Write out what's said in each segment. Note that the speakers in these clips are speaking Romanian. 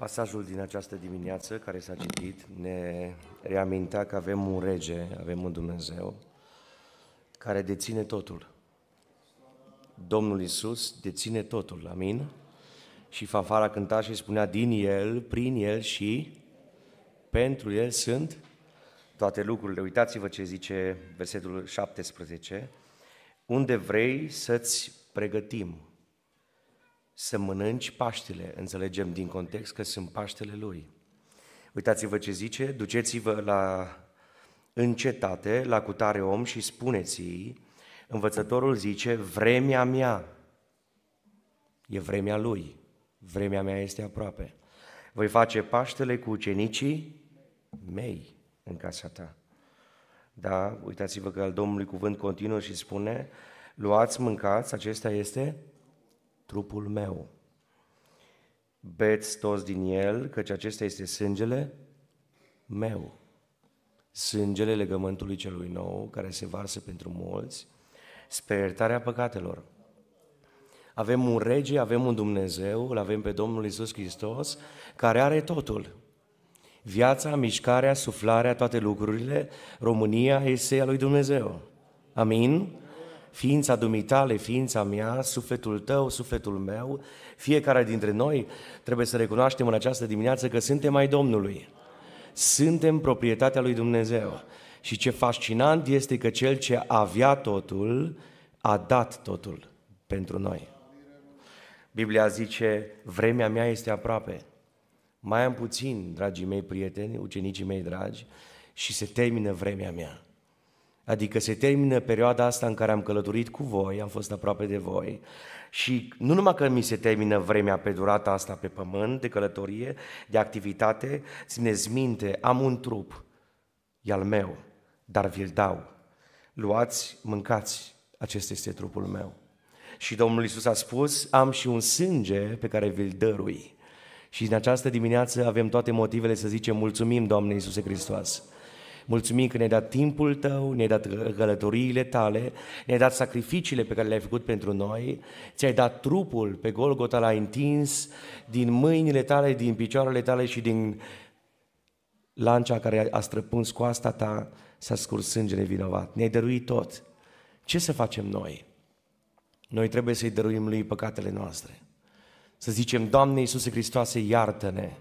Pasajul din această dimineață care s-a citit ne reamintea că avem un rege, avem un Dumnezeu care deține totul. Domnul Isus deține totul, amin? Și fanfara cânta și spunea, din El, prin El și pentru El sunt toate lucrurile. Uitați-vă ce zice versetul 17. Unde vrei să-ți pregătim să mănânci Paștele. Înțelegem din context că sunt Paștele Lui. Uitați-vă ce zice, duceți-vă la încetate, la cutare om și spuneți-i, învățătorul zice, vremea mea e vremea lui, vremea mea este aproape. Voi face Paștele cu ucenicii mei în casa ta. Da, uitați-vă că al Domnului cuvânt continuă și spune, luați, mâncați, acesta este trupul meu. Beți toți din el, căci acesta este sângele meu. Sângele legământului celui nou, care se varsă pentru mulți, spre iertarea păcatelor. Avem un rege, avem un Dumnezeu, îl avem pe Domnul Isus Hristos, care are totul. Viața, mișcarea, suflarea, toate lucrurile, România este a lui Dumnezeu. Amin? ființa dumitale, ființa mea, sufletul tău, sufletul meu, fiecare dintre noi trebuie să recunoaștem în această dimineață că suntem ai Domnului. Suntem proprietatea lui Dumnezeu. Și ce fascinant este că cel ce avea totul, a dat totul pentru noi. Biblia zice, vremea mea este aproape. Mai am puțin, dragii mei prieteni, ucenicii mei dragi, și se termină vremea mea. Adică se termină perioada asta în care am călătorit cu voi, am fost aproape de voi. Și nu numai că mi se termină vremea pe durata asta pe pământ, de călătorie, de activitate, țineți minte, am un trup, e al meu, dar vi-l dau. Luați, mâncați, acesta este trupul meu. Și Domnul Isus a spus, am și un sânge pe care vi-l dărui. Și în această dimineață avem toate motivele să zicem mulțumim, Doamne Iisuse Hristos. Mulțumim că ne-ai dat timpul tău, ne-ai dat călătoriile tale, ne-ai dat sacrificiile pe care le-ai făcut pentru noi, ți-ai dat trupul pe Golgota, l-ai întins din mâinile tale, din picioarele tale și din lancia care a străpuns coasta ta, s-a scurs sângele vinovat. Ne-ai dăruit tot. Ce să facem noi? Noi trebuie să-i dăruim lui păcatele noastre. Să zicem, Doamne Iisuse Hristoase, iartă-ne!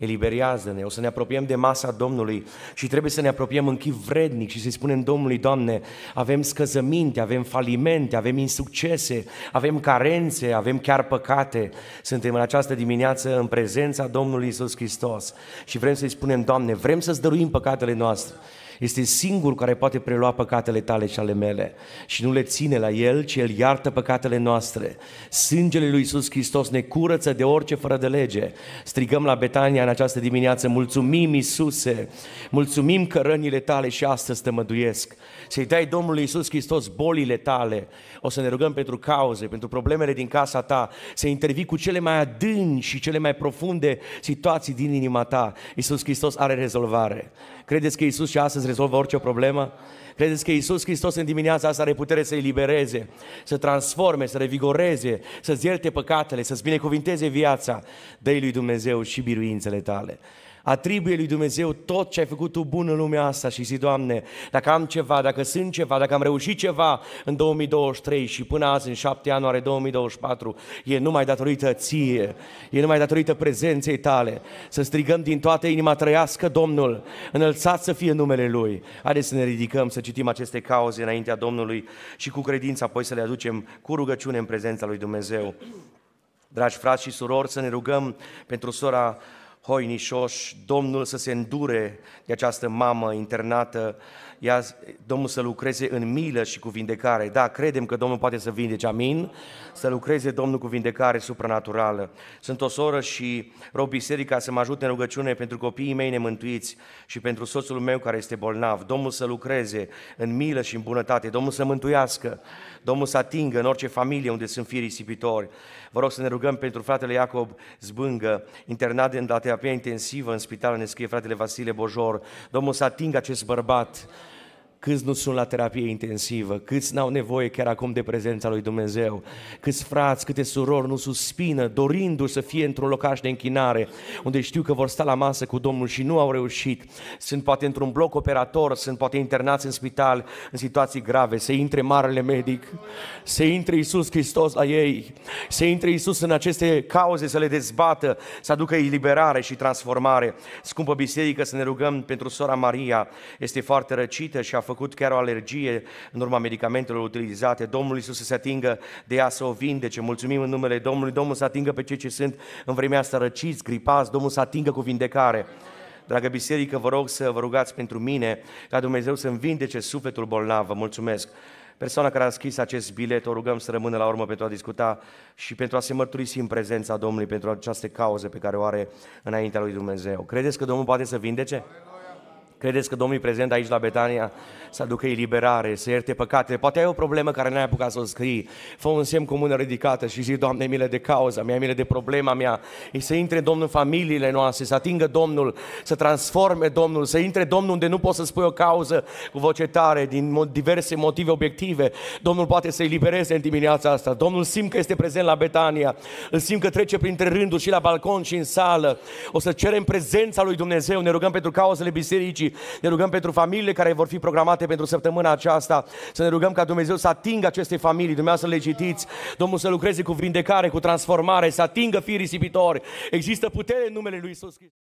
eliberează-ne, o să ne apropiem de masa Domnului și trebuie să ne apropiem în chip vrednic și să-i spunem Domnului, Doamne, avem scăzăminte, avem falimente, avem insuccese, avem carențe, avem chiar păcate. Suntem în această dimineață în prezența Domnului Isus Hristos și vrem să-i spunem, Doamne, vrem să-ți dăruim păcatele noastre. Este singurul care poate prelua păcatele tale și ale mele și nu le ține la El, ci El iartă păcatele noastre. Sângele lui Isus Hristos ne curăță de orice fără de lege. Strigăm la Betania în această dimineață, mulțumim Iisuse, mulțumim că rănile tale și astăzi te măduiesc. Să-i dai Domnului Isus Hristos bolile tale. O să ne rugăm pentru cauze, pentru problemele din casa ta, să intervii cu cele mai adânci și cele mai profunde situații din inima ta. Isus Hristos are rezolvare. Credeți că Isus și astăzi rezolvă orice problemă? Credeți că Isus Hristos în dimineața asta are putere să elibereze, să transforme, să revigoreze, să-ți ierte păcatele, să-ți binecuvinteze viața? dă lui Dumnezeu și biruințele tale. Atribuie lui Dumnezeu tot ce ai făcut tu bun în lumea asta și zi, Doamne, dacă am ceva, dacă sunt ceva, dacă am reușit ceva în 2023 și până azi, în 7 ianuarie 2024, e numai datorită ție, e numai datorită prezenței tale. Să strigăm din toată inima, trăiască Domnul, înălțat să fie numele Lui. Haideți să ne ridicăm, să citim aceste cauze înaintea Domnului și cu credință apoi să le aducem cu rugăciune în prezența lui Dumnezeu. Dragi frați și surori, să ne rugăm pentru sora hoinișoși, Domnul să se îndure de această mamă internată, ea, Domnul să lucreze în milă și cu vindecare. Da, credem că Domnul poate să vindece, amin? Să lucreze Domnul cu vindecare supranaturală. Sunt o soră și rog biserica să mă ajute în rugăciune pentru copiii mei nemântuiți și pentru soțul meu care este bolnav. Domnul să lucreze în milă și în bunătate, Domnul să mântuiască, Domnul să atingă în orice familie unde sunt fii risipitori. Vă rog să ne rugăm pentru fratele Iacob Zbângă, internat în la terapia intensivă în spital, ne scrie fratele Vasile Bojor. Domnul să atingă acest bărbat câți nu sunt la terapie intensivă, câți n-au nevoie chiar acum de prezența lui Dumnezeu, câți frați, câte surori nu suspină, dorindu-și să fie într-un locaș de închinare, unde știu că vor sta la masă cu Domnul și nu au reușit, sunt poate într-un bloc operator, sunt poate internați în spital, în situații grave, se intre marele medic, se intre Iisus Hristos la ei, se intre Iisus în aceste cauze să le dezbată, să aducă eliberare și transformare. Scumpă biserică, să ne rugăm pentru sora Maria, este foarte răcită și a făcut chiar o alergie în urma medicamentelor utilizate. Domnul Iisus să se atingă de ea să o vindece. Mulțumim în numele Domnului. Domnul să atingă pe cei ce sunt în vremea asta răciți, gripați. Domnul să atingă cu vindecare. Dragă biserică, vă rog să vă rugați pentru mine ca Dumnezeu să-mi vindece sufletul bolnav. Vă mulțumesc. Persoana care a scris acest bilet, o rugăm să rămână la urmă pentru a discuta și pentru a se mărturisi în prezența Domnului pentru această cauză pe care o are înaintea lui Dumnezeu. Credeți că Domnul poate să vindece? Aleluia! Credeți că Domnul prezent aici la Betania să aducă eliberare, să ierte păcate. Poate ai o problemă care n-ai apucat să o scrii. Fă un semn cu mână ridicată și zi, Doamne, mile de cauza mea, milă de problema mea. E să intre Domnul în familiile noastre, să atingă Domnul, să transforme Domnul, să intre Domnul unde nu poți să spui o cauză cu voce tare, din diverse motive obiective. Domnul poate să elibereze în dimineața asta. Domnul simt că este prezent la Betania, îl simt că trece printre rânduri și la balcon și în sală. O să cerem prezența lui Dumnezeu, ne rugăm pentru cauzele bisericii, ne rugăm pentru familiile care vor fi programate pentru săptămâna aceasta, să ne rugăm ca Dumnezeu să atingă aceste familii, dumneavoastră le citiți, Domnul să lucreze cu vindecare, cu transformare, să atingă fii risipitori. Există putere în numele Lui Iisus Hristos.